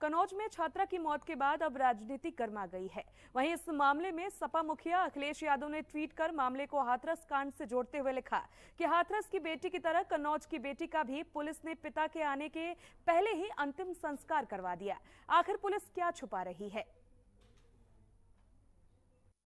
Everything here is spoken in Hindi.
कनौज में छात्रा की मौत के बाद अब राजनीति गर्मा गई है वहीं इस मामले में सपा मुखिया अखिलेश यादव ने ट्वीट कर मामले को हाथरस कांड से जोड़ते हुए लिखा कि हाथरस की बेटी की तरह कनौज की बेटी का भी पुलिस ने पिता के आने के पहले ही अंतिम संस्कार करवा दिया आखिर पुलिस क्या छुपा रही है